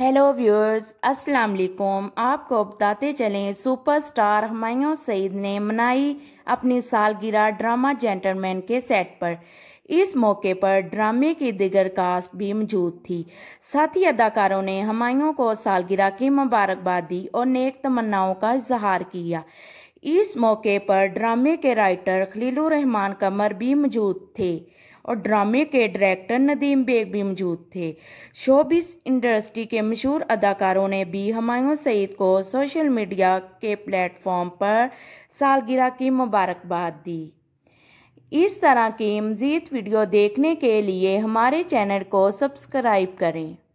hello viewers अस्सलाम वालेकुम आपको बताते चलें सुपरस्टार हमायूं सईद ने मनाई अपनी सालगिरह ड्रामा जेंटलमैन के सेट पर इस मौके पर ड्रामे की दिगर कास्ट भी मौजूद थी साथी अदाकारों ने हमायूं को सालगिरह की मुबारकबाद दी और नेक तमन्नाओं का इजहार किया इस मौके पर ड्रामे के राइटर खलीलुर रहमान कमर भी मौजूद थे और ड्रामे के डायरेक्टर नदीम बेग भी मौजूद थे शोबिस इंडस्ट्री के मशहूर अदाकारों ने भी हमायों सईद को सोशल मीडिया के प्लेटफॉर्म पर सालगिरह की मुबारकबाद दी इस तरह की मज़ीद वीडियो देखने के लिए हमारे चैनल को सब्सक्राइब करें